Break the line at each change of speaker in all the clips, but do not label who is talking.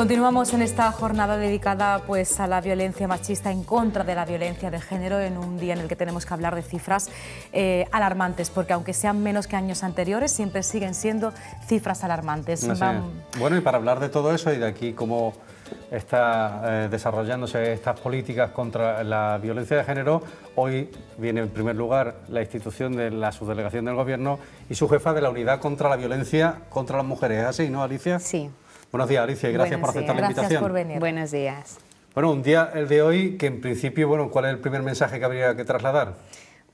Continuamos en esta jornada dedicada pues, a la violencia machista en contra de la violencia de género en un día en el que tenemos que hablar de cifras eh, alarmantes, porque aunque sean menos que años anteriores, siempre siguen siendo cifras alarmantes.
Bueno, y para hablar de todo eso y de aquí cómo está eh, desarrollándose estas políticas contra la violencia de género, hoy viene en primer lugar la institución de la subdelegación del Gobierno y su jefa de la Unidad contra la Violencia contra las Mujeres. ¿Es así, no, Alicia? Sí. Buenos días, Alicia, y gracias por aceptar la invitación. Gracias por
venir. Buenos días.
Bueno, un día, el de hoy, que en principio, bueno, ¿cuál es el primer mensaje que habría que trasladar?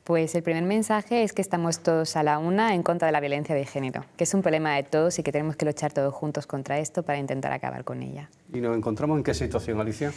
Pues el primer mensaje es que estamos todos a la una en contra de la violencia de género, que es un problema de todos y que tenemos que luchar todos juntos contra esto para intentar acabar con ella.
¿Y nos encontramos en qué situación, Alicia?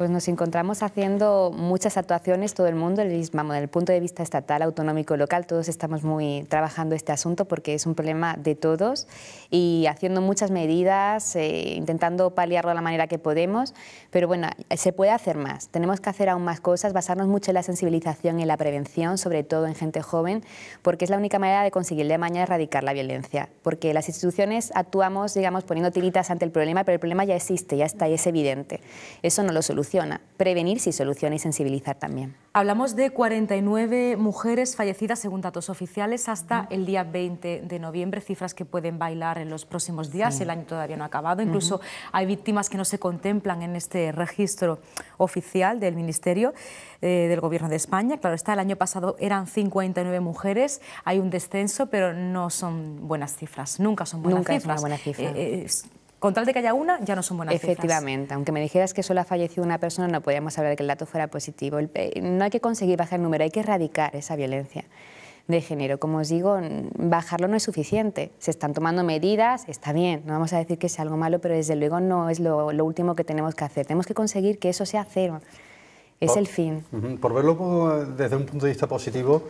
Pues nos encontramos haciendo muchas actuaciones, todo el mundo, desde el punto de vista estatal, autonómico local, todos estamos muy trabajando este asunto porque es un problema de todos y haciendo muchas medidas, eh, intentando paliarlo de la manera que podemos, pero bueno, se puede hacer más, tenemos que hacer aún más cosas, basarnos mucho en la sensibilización y en la prevención, sobre todo en gente joven, porque es la única manera de conseguir de mañana erradicar la violencia, porque las instituciones actuamos, digamos, poniendo tiritas ante el problema, pero el problema ya existe, ya está y es evidente, eso no lo solucionamos prevenir si soluciona y sensibilizar también.
Hablamos de 49 mujeres fallecidas según datos oficiales hasta el día 20 de noviembre, cifras que pueden bailar en los próximos días, el año todavía no ha acabado, incluso hay víctimas que no se contemplan en este registro oficial del Ministerio eh, del Gobierno de España. Claro está, el año pasado eran 59 mujeres, hay un descenso, pero no son buenas cifras, nunca son buenas cifras. Eh, con tal de que haya una, ya no son buenas Efectivamente, aunque me
dijeras que solo ha fallecido una persona, no podíamos hablar que el dato fuera positivo. no hay que conseguir bajar el número, hay que erradicar esa violencia de género. Como os digo, bajarlo no es suficiente. Se están tomando medidas, está bien, no vamos a decir que sea algo malo, pero desde luego no es lo, último que tenemos que hacer. Tenemos que conseguir que eso sea cero. Es el fin.
Por verlo desde un punto de vista positivo,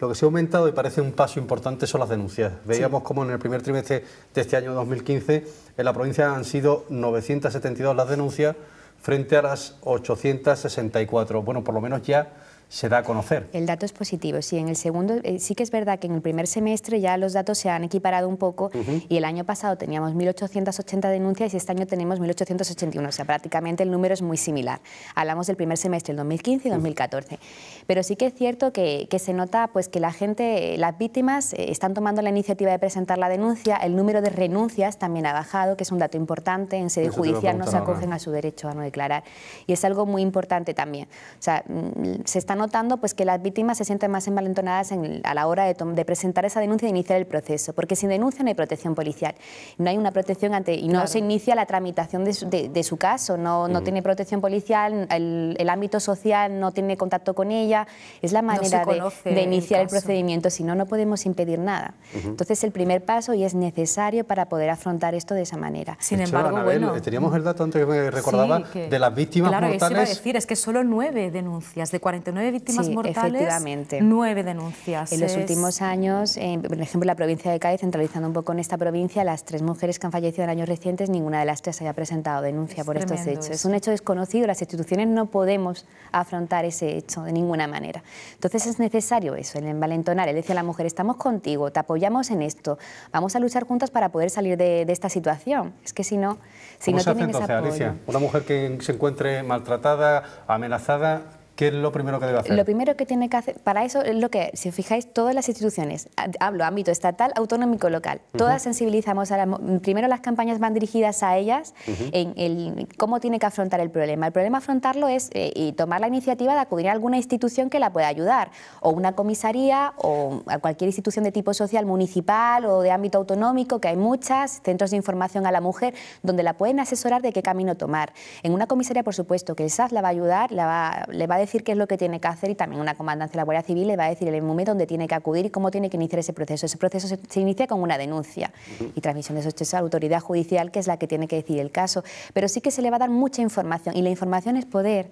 lo que se ha aumentado y parece un paso importante son las denuncias. Veíamos cómo como en el primer trimestre de este año 2015 en la provincia han sido 972 las denuncias frente a las 864. Bueno, por lo menos ya se da a conocer.
El dato es positivo, sí. En el segundo, eh, sí que es verdad que en el primer semestre ya los datos se han equiparado un poco y el año pasado teníamos 1.880 denuncias y este año tenemos 1.881, o sea, prácticamente el número es muy similar. Hablamos del primer semestre, el 2015 y 2014. Pero sí que es cierto que, se nota pues, que la gente, las víctimas, eh, están tomando la iniciativa de presentar la denuncia, el número de renuncias también ha bajado, que es un dato importante, en sede judicial no se acogen a su derecho a no declarar y es algo muy importante también. O sea, mm, se están notando pues, que las víctimas se sienten más envalentonadas a la hora de, presentar esa denuncia y de iniciar el proceso, porque sin denuncia no hay protección policial, no hay una protección ante, y no se inicia la tramitación de su, caso, no, no tiene protección policial, el, ámbito social no tiene contacto con ella, es la manera de, iniciar el, procedimiento, si no, no podemos impedir nada. Entonces, el primer paso y es necesario para poder afrontar esto de esa manera. Sin embargo, eh, teníamos
el dato antes que recordaba de las víctimas mortales. Claro, iba a decir,
es que solo nueve denuncias de 49
víctimas
mortales, efectivamente. nueve
denuncias. En los últimos
años, eh, por ejemplo, la provincia de Cádiz, centralizando un poco en esta provincia, las tres mujeres que han fallecido en años recientes, ninguna de las tres haya presentado denuncia por estos hechos. Es un hecho desconocido, las instituciones no podemos afrontar ese hecho de ninguna manera. Entonces es necesario eso, el envalentonar, el decir a la mujer, estamos contigo, te apoyamos en esto, vamos a luchar juntas para poder salir de, esta situación. Es que si no, si no se tienen entonces, ese apoyo...
una mujer que se encuentre maltratada, amenazada, ¿Qué es lo primero que debe hacer? Lo
primero que tiene que hacer, para eso es lo que, si os fijáis, todas las instituciones, hablo ámbito estatal, autonómico, local, todas sensibilizamos, a primero las campañas van dirigidas a ellas en el, cómo tiene que afrontar el problema. El problema afrontarlo es eh, y tomar la iniciativa de acudir a alguna institución que la pueda ayudar, o una comisaría, o a cualquier institución de tipo social, municipal o de ámbito autonómico, que hay muchas, centros de información a la mujer, donde la pueden asesorar de qué camino tomar. En una comisaría, por supuesto, que el SAS la va a ayudar, le va a decir decir qué es lo que tiene que hacer y también una comandancia de la Guardia Civil le va a decir el momento donde tiene que acudir y cómo tiene que iniciar ese proceso. Ese proceso se, inicia con una denuncia y transmisión de esos hechos a la autoridad judicial, que es la que tiene que decidir el caso. Pero sí que se le va a dar mucha información y la información es poder.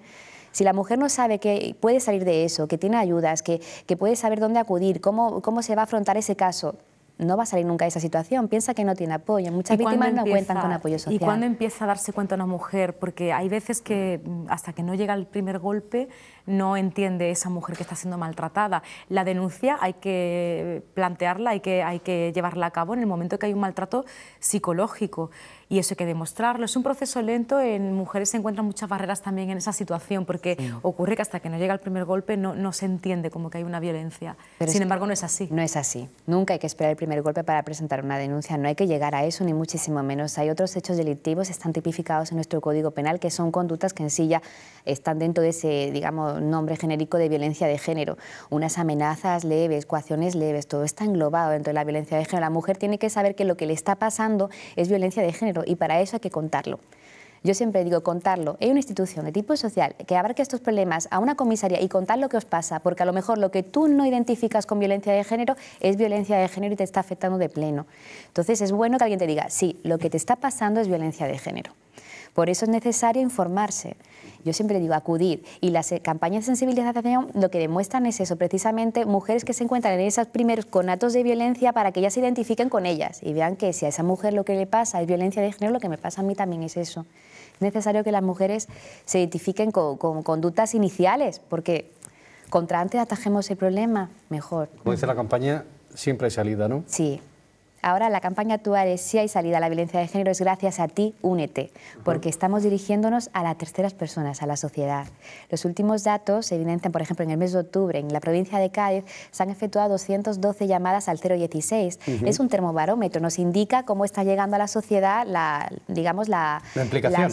Si la mujer no sabe que puede salir de eso, que tiene ayudas, que, puede saber dónde acudir, cómo, cómo se va a afrontar ese caso, no va a salir nunca de esa situación, piensa que no tiene apoyo. Muchas víctimas no cuentan con apoyo social. ¿Y cuándo
empieza a darse cuenta una mujer? Porque hay veces que hasta que no llega el primer golpe, no entiende esa mujer que está siendo maltratada. La denuncia hay que plantearla, hay que, hay que llevarla a cabo en el momento que hay un maltrato psicológico y eso hay que demostrarlo. Es un proceso lento, en mujeres se encuentran muchas barreras también en esa situación, porque ocurre que hasta que no llega el primer golpe no, no se entiende como que hay una violencia. Sin embargo, no es así. No es así.
Nunca hay que esperar el primer golpe para presentar una denuncia, no hay que llegar a eso, ni muchísimo menos. Hay otros hechos delictivos, están tipificados en nuestro Código Penal, que son conductas que en sí ya están dentro de ese, digamos, nombre genérico de violencia de género, unas amenazas leves, coacciones leves, todo está englobado dentro de la violencia de género. La mujer tiene que saber que lo que le está pasando es violencia de género y para eso hay que contarlo. Yo siempre digo contarlo. Hay una institución de tipo social que abarque estos problemas a una comisaría y contar lo que os pasa, porque a lo mejor lo que tú no identificas con violencia de género es violencia de género y te está afectando de pleno. Entonces es bueno que alguien te diga, sí, lo que te está pasando es violencia de género. Por eso es necesario informarse. Yo siempre digo acudir. Y las eh, campañas de sensibilización lo que demuestran es eso, precisamente mujeres que se encuentran en esos primeros conatos de violencia para que ellas se identifiquen con ellas y vean que si a esa mujer lo que le pasa es violencia de género, lo que me pasa a mí también es eso. Es necesario que las mujeres se identifiquen con, conductas iniciales, porque contra antes atajemos el problema, mejor. Como
pues dice la campaña, siempre hay salida, ¿no? Sí.
Ahora la campaña actual es Si hay salida a la violencia de género es gracias a ti, únete, porque estamos dirigiéndonos a las terceras personas, a la sociedad. Los últimos datos evidencian, por ejemplo, en el mes de octubre, en la provincia de Cádiz, se han efectuado 212 llamadas al 016. Es un termobarómetro, nos indica cómo está llegando a la sociedad digamos, la,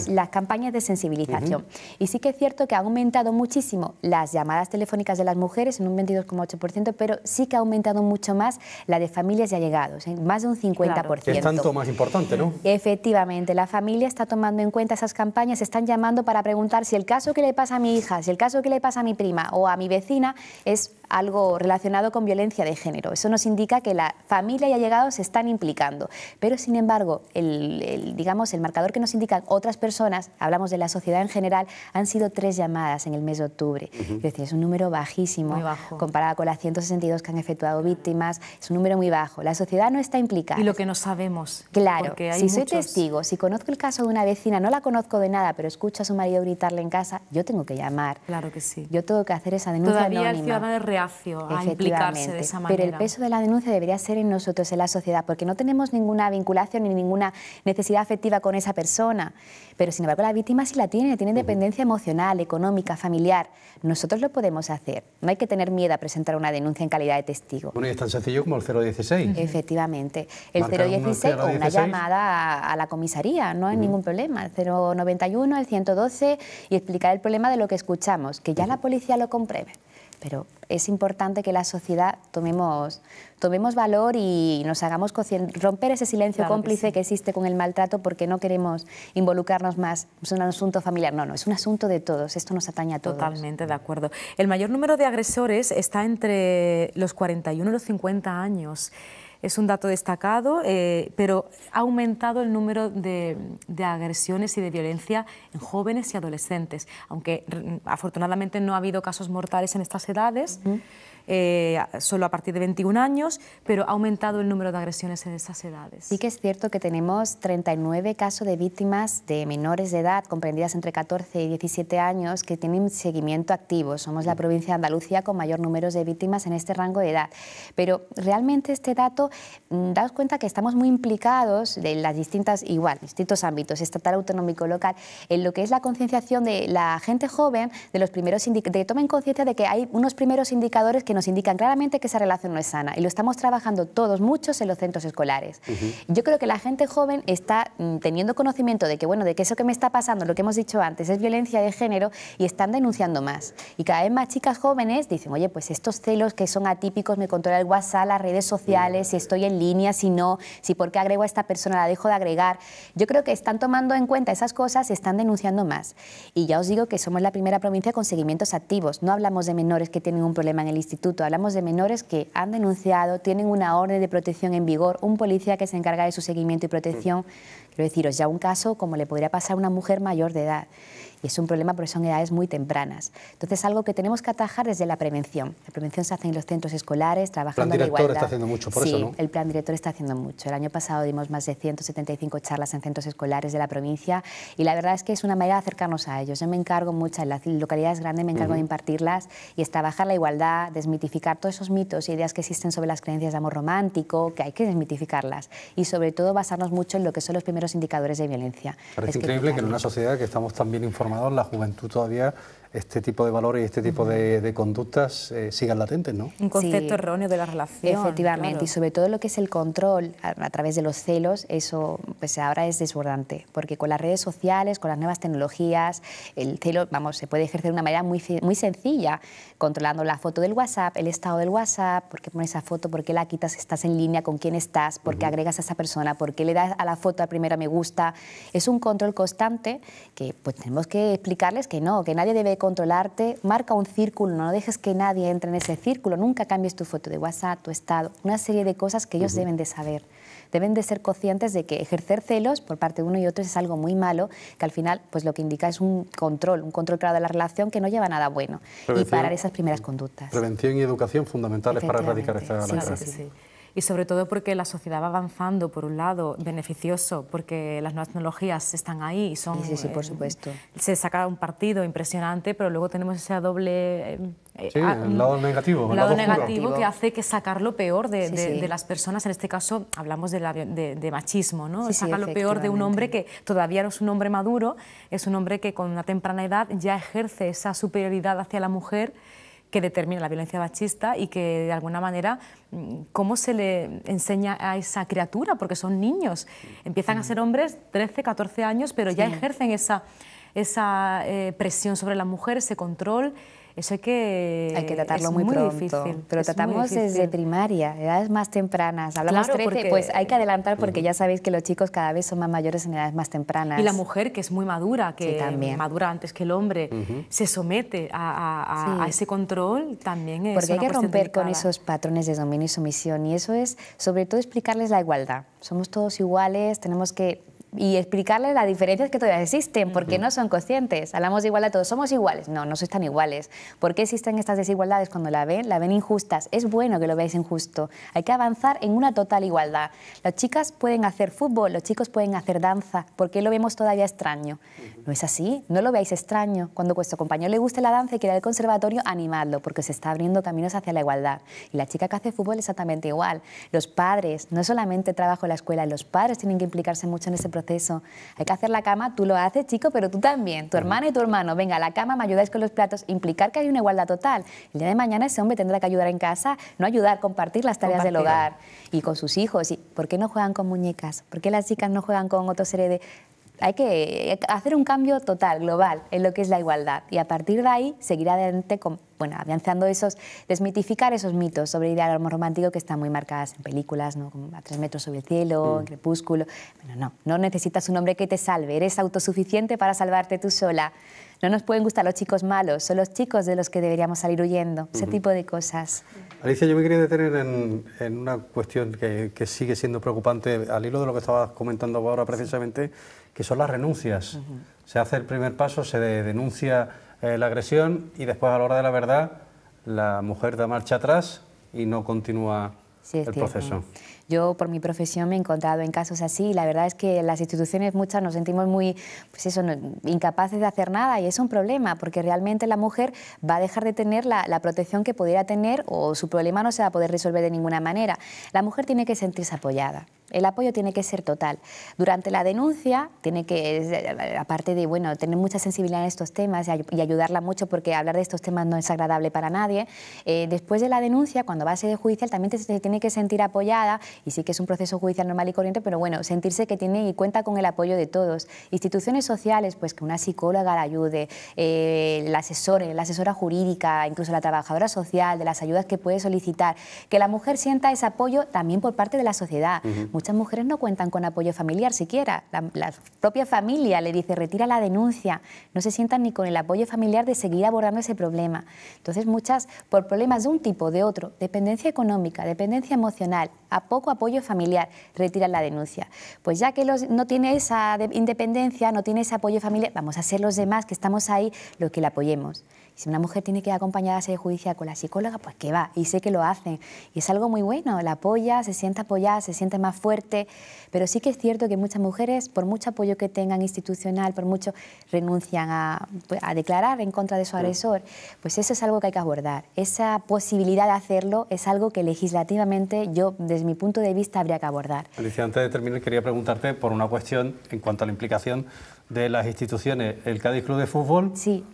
las, campañas de sensibilización. Y sí que es cierto que ha aumentado muchísimo las llamadas telefónicas de las mujeres en un 22,8%, pero sí que ha aumentado mucho más la de familias y allegados. ¿eh? de un 50%. Es tanto más
importante, ¿no?
Efectivamente, la familia está tomando en cuenta esas campañas, están llamando para preguntar si el caso que le pasa a mi hija, si el caso que le pasa a mi prima o a mi vecina es algo relacionado con violencia de género. Eso nos indica que la familia y allegados se están implicando. Pero, sin embargo, el, digamos, el marcador que nos indican otras personas, hablamos de la sociedad en general, han sido tres llamadas en el mes de octubre. Es decir, es un número bajísimo comparado con las 162 que han efectuado víctimas. Es un número muy bajo. La sociedad no está y lo
que no sabemos. Claro, si soy
testigo, si conozco el caso de una vecina, no la conozco de nada, pero escucho a su marido gritarle en casa, yo tengo que llamar. Claro que sí. Yo tengo que hacer esa denuncia Todavía el ciudadano
es reacio a implicarse de esa manera. Pero el peso
de la denuncia debería ser en nosotros, en la sociedad, porque no tenemos ninguna vinculación ni ninguna necesidad afectiva con esa persona. Pero sin embargo, la víctima sí la tiene, tiene dependencia emocional, económica, familiar. Nosotros lo podemos hacer. No hay que tener miedo a presentar una denuncia en calidad de testigo.
Bueno, y es tan sencillo como el 016.
Efectivamente el 016 o una llamada a, la comisaría, no hay ningún problema. El 091, el 112 y explicar el problema de lo que escuchamos, que ya la policía lo compruebe. Pero es importante que la sociedad tomemos, tomemos valor y nos hagamos romper ese silencio cómplice que, existe con el maltrato porque no queremos involucrarnos más. Es un
asunto familiar, no, no, es un asunto de todos, esto nos ataña a todos. Totalmente de acuerdo. El mayor número de agresores está entre los 41 y los 50 años es un dato destacado, eh, pero ha aumentado el número de, agresiones y de violencia en jóvenes y adolescentes, aunque afortunadamente no ha habido casos mortales en estas edades. Eh, solo a partir de 21 años, pero ha aumentado el número de agresiones en esas edades.
Sí que es cierto que tenemos 39 casos de víctimas de menores de edad, comprendidas entre 14 y 17 años, que tienen seguimiento activo. Somos la provincia de Andalucía con mayor número de víctimas en este rango de edad. Pero realmente este dato, mm, daos cuenta que estamos muy implicados en las distintas, igual, distintos ámbitos, estatal, autonómico, local, en lo que es la concienciación de la gente joven, de los primeros de que tomen conciencia de que hay unos primeros indicadores que nos indican claramente que esa relación no es sana y lo estamos trabajando todos, muchos, en los centros escolares. Yo creo que la gente joven está mm, teniendo conocimiento de que, bueno, de que eso que me está pasando, lo que hemos dicho antes, es violencia de género y están denunciando más. Y cada vez más chicas jóvenes dicen, oye, pues estos celos que son atípicos, me controla el WhatsApp, las redes sociales, mm. si estoy en línea, si no, si por qué agrego a esta persona, la dejo de agregar. Yo creo que están tomando en cuenta esas cosas, y están denunciando más. Y ya os digo que somos la primera provincia con seguimientos activos. No hablamos de menores que tienen un problema en el instituto Hablamos de menores que han denunciado, tienen una orden de protección en vigor, un policía que se encarga de su seguimiento y protección. Mm. Quiero deciros, ya un caso como le podría pasar a una mujer mayor de edad. Y es un problema porque son edades muy tempranas. Entonces, algo que tenemos que atajar desde la prevención. La prevención se hace en los centros escolares, trabajando en la igualdad. El plan director está haciendo mucho por eso, ¿no? el plan director está haciendo mucho. El año pasado dimos más de 175 charlas en centros escolares de la provincia y la verdad es que es una manera de acercarnos a ellos. Yo me encargo mucho, en las localidades grandes me encargo de impartirlas y es trabajar la igualdad, desmitificar todos esos mitos y ideas que existen sobre las creencias de amor romántico, que hay que desmitificarlas y sobre todo basarnos mucho en lo que son los primeros los indicadores de violencia. Parece es
increíble que en una sociedad que estamos tan bien informados, la juventud todavía este tipo de valores y este tipo de, conductas eh, sigan latentes, ¿no? Un concepto erróneo de la relación. Efectivamente, y
sobre todo lo que es el control a, través de los celos, eso pues ahora es desbordante, porque con las redes sociales, con las nuevas tecnologías, el celo, vamos, se puede ejercer de una manera muy, muy sencilla, controlando la foto del WhatsApp, el estado del WhatsApp, por qué pones esa foto, por qué la quitas, estás en línea, con quién estás, por qué agregas a esa persona, por qué le das a la foto al primera me gusta. Es un control constante que pues tenemos que explicarles que no, que nadie debe controlarte, marca un círculo, no dejes que nadie entre en ese círculo, nunca cambies tu foto de WhatsApp, tu estado, una serie de cosas que ellos deben de saber. Deben de ser conscientes de que ejercer celos por parte de uno y otro es algo muy malo, que al final pues lo que indica es un control, un control claro de la relación que no lleva a nada bueno. y parar esas primeras conductas.
Prevención y educación fundamentales para erradicar esta sí,
y sobre todo porque la sociedad va avanzando, por un lado, beneficioso, porque las nuevas tecnologías están ahí y son... Sí, sí, por eh, supuesto. Se saca un partido impresionante, pero luego tenemos ese doble... Eh, eh, sí, ah, el lado
negativo. El lado, negativo que hace
que sacar lo peor de, las personas, en este caso hablamos de, de machismo, ¿no? sacar lo peor de un hombre que todavía no es un hombre maduro, es un hombre que con una temprana edad ya ejerce esa superioridad hacia la mujer que determina la violencia machista y que de alguna manera mm, cómo se le enseña a esa criatura, porque son niños, empiezan a ser hombres 13, 14 años, pero ya ejercen esa, esa eh, presión sobre la mujer... ese control. Eso hay que, hay que tratarlo muy, pronto. pero tratamos desde
primaria, edades más tempranas. Hablamos 13, pues hay que adelantar porque ya sabéis que los chicos cada vez son más mayores en edades más tempranas. Y la
mujer, que es muy madura, que madura antes que el hombre, se somete a, ese control también. Es porque hay que romper
con esos patrones de dominio y sumisión. Y eso es, sobre todo, explicarles la igualdad. Somos todos iguales, tenemos que y explicarles las diferencias que todavía existen, porque no son conscientes. Hablamos de igualdad, todos somos iguales. No, no sois tan iguales. ¿Por qué existen estas desigualdades cuando la ven? La ven injustas. Es bueno que lo veáis injusto. Hay que avanzar en una total igualdad. Las chicas pueden hacer fútbol, los chicos pueden hacer danza. ¿Por qué lo vemos todavía extraño? No es así, no lo veáis extraño. Cuando vuestro compañero le guste la danza y quiera el conservatorio, animadlo, porque se está abriendo caminos hacia la igualdad. Y la chica que hace fútbol es exactamente igual. Los padres, no solamente trabajo en la escuela, los padres tienen que implicarse mucho en ese proceso eso Hay que hacer la cama, tú lo haces, chico, pero tú también, tu hermana y tu hermano. Venga, a la cama, me ayudáis con los platos. Implicar que hay una igualdad total. El día de mañana ese hombre tendrá que ayudar en casa, no ayudar, compartir las tareas del hogar y con sus hijos. ¿Por qué no juegan con muñecas? ¿Por qué las chicas no juegan con otros serie de...? Hay que eh, hacer un cambio total, global, en lo que es la igualdad. Y a partir de ahí, seguir adelante con bueno, avanzando esos, desmitificar esos mitos sobre ideal amor romántico que están muy marcadas en películas, ¿no? Como a tres metros sobre el cielo, en mm. crepúsculo. Bueno, no, no necesitas un hombre que te salve, eres autosuficiente para salvarte tú sola. No nos pueden gustar los chicos malos, son los chicos de los que deberíamos salir huyendo, ese tipo de cosas.
Alicia, yo me quería detener en, en una cuestión que, que, sigue siendo preocupante al hilo de lo que estabas comentando ahora precisamente, que son las renuncias. Se hace el primer paso, se denuncia eh, la agresión y después a la hora de la verdad la mujer da marcha atrás y no continúa el proceso.
Yo por mi profesión me he encontrado en casos así y la verdad es que las instituciones muchas nos sentimos muy, pues eso, incapaces de hacer nada y es un problema porque realmente la mujer va a dejar de tener la, protección que pudiera tener o su problema no se va a poder resolver de ninguna manera. La mujer tiene que sentirse apoyada. El apoyo tiene que ser total. Durante la denuncia, tiene que, aparte de bueno, tener mucha sensibilidad en estos temas y ayudarla mucho porque hablar de estos temas no es agradable para nadie, eh, después de la denuncia, cuando va a ser judicial, también se tiene que sentir apoyada y sí que es un proceso judicial normal y corriente, pero bueno, sentirse que tiene y cuenta con el apoyo de todos. Instituciones sociales, pues que una psicóloga la ayude, eh, la asesora, asesora jurídica, incluso la trabajadora social, de las ayudas que puede solicitar, que la mujer sienta ese apoyo también por parte de la sociedad. Muchas mujeres no cuentan con apoyo familiar siquiera. La, la propia familia le dice, retira la denuncia. No se sientan ni con el apoyo familiar de seguir abordando ese problema. Entonces, muchas, por problemas de un tipo, de otro, dependencia económica, dependencia emocional, a poco apoyo familiar, retiran la denuncia. Pues ya que no tiene esa independencia, no tiene ese apoyo familiar, vamos a ser los demás que estamos ahí los que la apoyemos si una mujer tiene que acompañarse de a judicial con la psicóloga, pues que va, y sé que lo hacen. Y es algo muy bueno, la apoya, se siente apoyada, se siente más fuerte, pero sí que es cierto que muchas mujeres, por mucho apoyo que tengan institucional, por mucho, renuncian a, pues, a declarar en contra de su agresor. Pues eso es algo que hay que abordar. Esa posibilidad de hacerlo es algo que legislativamente yo, desde mi punto de vista, habría que abordar.
Alicia, antes de terminar, quería preguntarte por una cuestión en cuanto a la implicación de las instituciones, el Cádiz Club de Fútbol,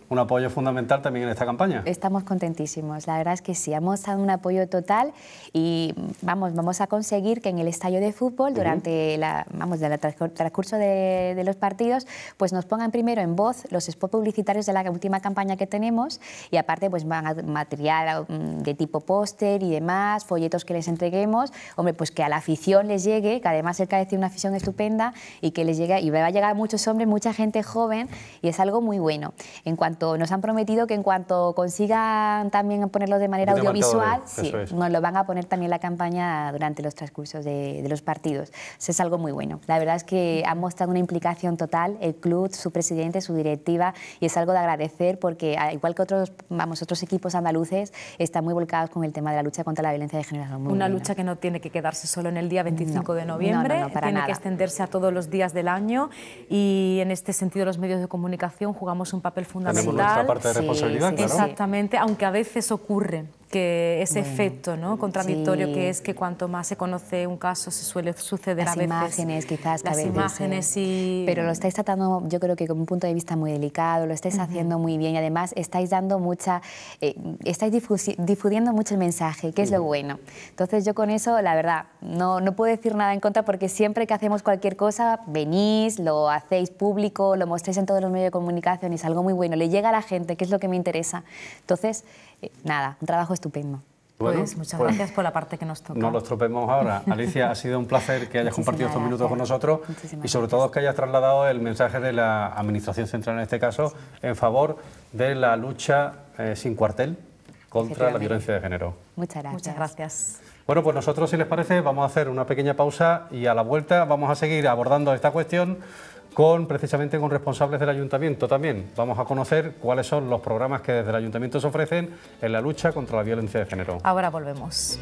un apoyo fundamental también en esta campaña.
Estamos contentísimos, la verdad es que sí, hemos dado un apoyo total y vamos, vamos a conseguir que en el estadio de fútbol, durante la, vamos, el transcurso de, los partidos, pues nos pongan primero en voz los spots publicitarios de la última campaña que tenemos y aparte pues van a material mm, de tipo póster y demás, folletos que les entreguemos, hombre, pues que a la afición les llegue, que además el Cádiz tiene una afición estupenda y que les llegue, y va a llegar a muchos hombres, mucha gente joven y es algo muy bueno. En cuanto nos han prometido que en cuanto consigan también ponerlo de manera audiovisual, sí, nos lo van a poner también la campaña durante los transcurso de, los partidos. es algo muy bueno. La verdad es que han mostrado una implicación total el club, su presidente, su directiva y es algo de agradecer porque ah, igual que otros, vamos, otros equipos andaluces están muy volcados con el tema de la lucha contra la violencia de
género. una lucha que no tiene que quedarse solo en el día 25 de noviembre, para tiene que extenderse a todos los días del año y en este sentido los medios de comunicación jugamos un papel fundamental. parte de responsabilidad, Exactamente, aunque a veces ocurre que ese efecto ¿no? contradictorio que es que cuanto más se conoce un caso se suele suceder a veces. Las
imágenes quizás las imágenes eh, y pero lo estáis tratando yo creo que con un punto de vista muy delicado lo estáis haciendo muy bien y además estáis dando mucha eh, estáis difundiendo mucho el mensaje que es lo bueno entonces yo con eso la verdad no no puedo decir nada en contra porque siempre que hacemos cualquier cosa venís lo hacéis público lo mostráis en todos los medios de comunicación y es algo muy bueno le llega a la gente que es lo que me interesa entonces eh, nada, un trabajo estupendo.
Pues, muchas pues, gracias
por la parte que nos toca. No los
tropemos ahora. Alicia, ha sido un placer que hayas compartido estos minutos con nosotros y sobre todo que hayas trasladado el mensaje de la Administración Central, en este caso, en favor de la lucha eh, sin cuartel contra la violencia de género.
Muchas Muchas gracias.
Bueno, pues nosotros, si les parece, vamos a hacer una pequeña pausa y a la vuelta vamos a seguir abordando esta cuestión con precisamente con responsables del ayuntamiento también. Vamos a conocer cuáles son los programas que desde el ayuntamiento se ofrecen en la lucha contra la violencia de género.
Ahora volvemos.